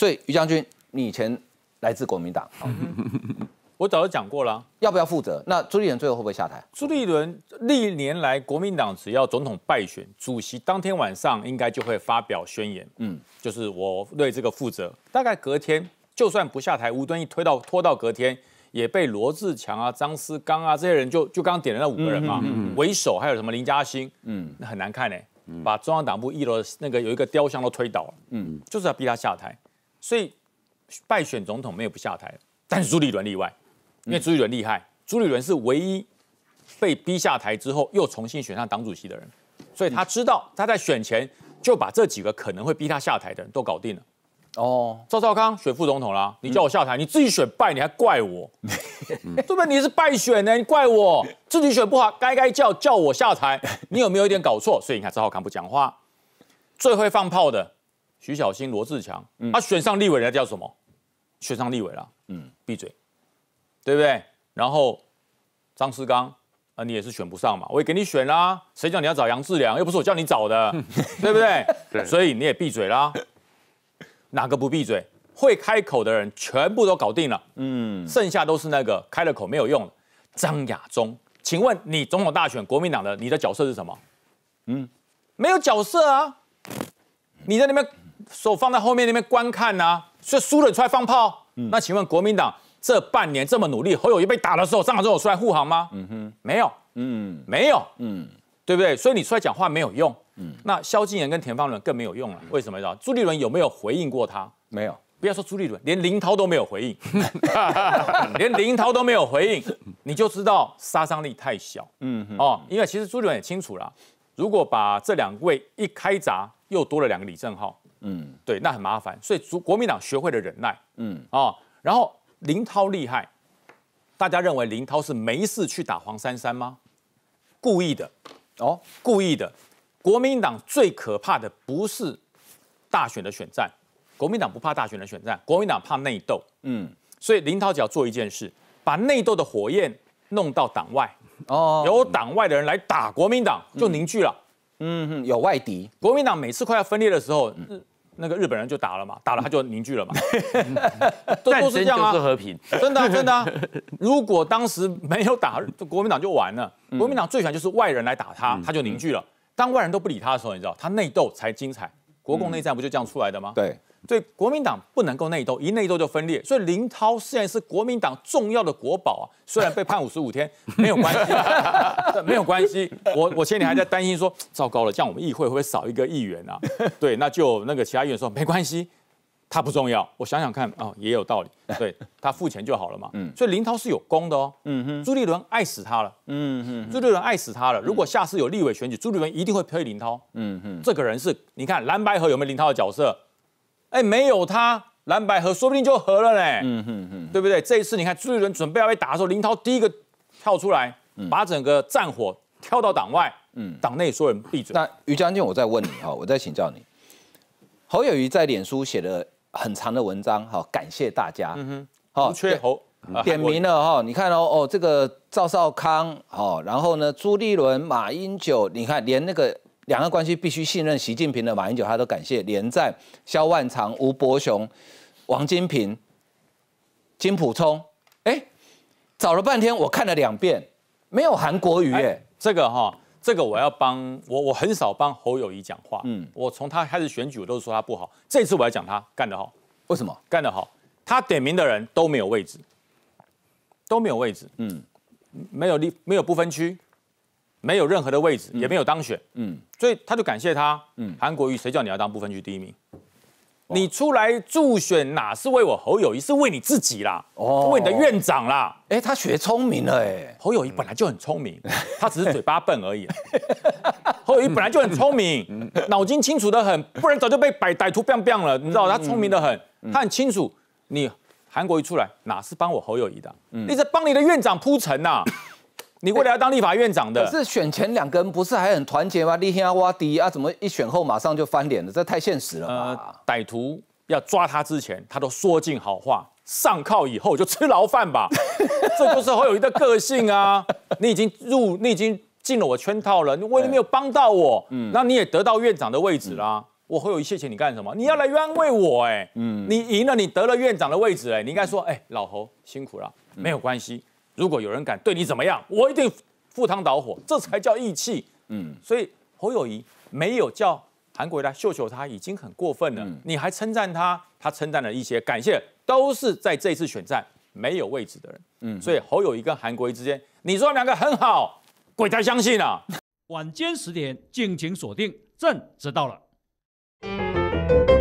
所以于将军，你以前来自国民党，我早就讲过了，要不要负责？那朱立伦最后会不会下台？朱立伦历年来国民党只要总统败选，主席当天晚上应该就会发表宣言，嗯，就是我对这个负责。大概隔天就算不下台，吴敦义推到拖到隔天，也被罗志强啊、张思刚啊这些人就就刚刚点的那五个人嘛，为首还有什么林嘉欣，嗯，那很难看呢，把中央党部一楼那个有一个雕像都推倒了，嗯，就是要逼他下台。所以败选总统没有不下台但是朱立伦例外，因为朱立伦厉害，朱立伦是唯一被逼下台之后又重新选上党主席的人，所以他知道他在选前就把这几个可能会逼他下台的人都搞定了。哦，赵少康选副总统啦，你叫我下台，你自己选败你还怪我，对不对？你是败选呢？你怪我自己选不好，该该叫叫我下台，你有没有一点搞错？所以你看赵少康不讲话，最会放炮的。徐小新、罗志强，他选上立委，家叫什么？选上立委了。嗯，闭嘴，对不对？然后张思刚，啊，你也是选不上嘛，我也给你选啦。谁叫你要找杨志良？又不是我叫你找的，对不对？所以你也闭嘴啦。哪个不闭嘴？会开口的人全部都搞定了。嗯，剩下都是那个开了口没有用。张亚中，请问你总统大选，国民党的你的角色是什么？嗯，没有角色啊，你在那边手放在后面那边观看呢，所以输了出来放炮。那请问国民党这半年这么努力，侯友谊被打的时候，张校长有出来护航吗？嗯哼，没有，嗯，没有，嗯，对不对？所以你出来讲话没有用，嗯。那萧敬仁跟田方伦更没有用了，为什么？要朱立伦有没有回应过他？没有。不要说朱立伦，连林涛都没有回应，连林涛都没有回应，你就知道杀伤力太小，嗯。哦，因为其实朱立伦也清楚了，如果把这两位一开闸，又多了两个李正浩。嗯，对，那很麻烦，所以主国民党学会了忍耐。嗯，啊，然后林涛厉害，大家认为林涛是没事去打黄珊珊吗？故意的，哦，故意的。国民党最可怕的不是大选的选战，国民党不怕大选的选战，国民党怕内斗。嗯，所以林涛只要做一件事，把内斗的火焰弄到党外，哦，有党外的人来打国民党，就凝聚了。嗯哼，有外敌，国民党每次快要分裂的时候。那个日本人就打了嘛，打了他就凝聚了嘛，是争就是和平，真的真的。如果当时没有打，国民党就完了。国民党最喜欢就是外人来打他，他就凝聚了。当外人都不理他的时候，你知道他内斗才精彩。国共内战不就这样出来的吗？对。所以国民党不能够内斗，一内斗就分裂。所以林涛虽然是国民党重要的国宝啊，虽然被判五十五天，没有关系，没有关系。我我前天还在担心说，糟糕了，这样我们议会会不会少一个议员啊？对，那就那个其他议员说没关系，他不重要。我想想看啊，也有道理。对，他付钱就好了嘛。嗯，所以林涛是有功的哦。嗯哼，朱立伦爱死他了。嗯哼，朱立伦爱死他了。如果下次有立委选举，朱立伦一定会推林涛。嗯哼，这个人是你看蓝白河有没有林涛的角色？哎，没有他，蓝百合说不定就合了嘞。嗯哼哼，对不对？这一次你看朱立伦准备要被打的时候，林涛第一个跳出来，把整个战火跳到党外，嗯，党内所有人闭嘴。那于将军，我再问你哈，我再请教你，侯友谊在脸书写了很长的文章，好，感谢大家。嗯哼，好，缺侯点名了哈，你看哦哦，这个赵少康，好，然后呢，朱立伦、马英九，你看连那个。两岸关系必须信任习近平的马英九，他都感谢连战、萧万长、吴伯雄、王金平、金普聪。哎，找了半天，我看了两遍，没有韩国瑜。哎，这个哈，这个我要帮我，我很少帮侯友谊讲话。嗯，我从他开始选举，我都是说他不好。这次我要讲他干得好，为什么？干得好。他点名的人都没有位置，都没有位置。嗯，没有立，没有不分区。没有任何的位置，也没有当选，嗯，所以他就感谢他，嗯，韩国瑜，谁叫你要当不分区第一名，你出来助选哪是为我侯友谊，是为你自己啦，哦，为你的院长啦，哎，他学聪明了，哎，侯友谊本来就很聪明，他只是嘴巴笨而已，侯友谊本来就很聪明，脑筋清楚的很，不然早就被歹歹徒棒棒了，你知道他聪明的很，他很清楚，你韩国瑜出来哪是帮我侯友谊的，你在帮你的院长铺陈呐。你未来要当立法院长的，可是选前两个人不是还很团结吗？利天阿挖迪啊，怎么一选后马上就翻脸了？这太现实了呃？歹徒要抓他之前，他都说尽好话；上铐以后就吃牢饭吧。这就是侯友谊的个性啊！你已经入，你已经进了我圈套了，你为了没有帮到我？嗯，那你也得到院长的位置啦。我会有一些钱你干什么？你要来安慰我哎？嗯，你赢了，你得了院长的位置哎，你应该说哎，老侯辛苦了，没有关系。如果有人敢对你怎么样，我一定赴汤蹈火，这才叫义气。嗯，所以侯友谊没有叫韩国瑜来秀秀，他已经很过分了。你还称赞他，他称赞了一些感谢，都是在这次选战没有位置的人。嗯，所以侯友谊跟韩国瑜之间，你说两个很好，鬼才相信啊！晚间十点，敬请锁定，朕知道了。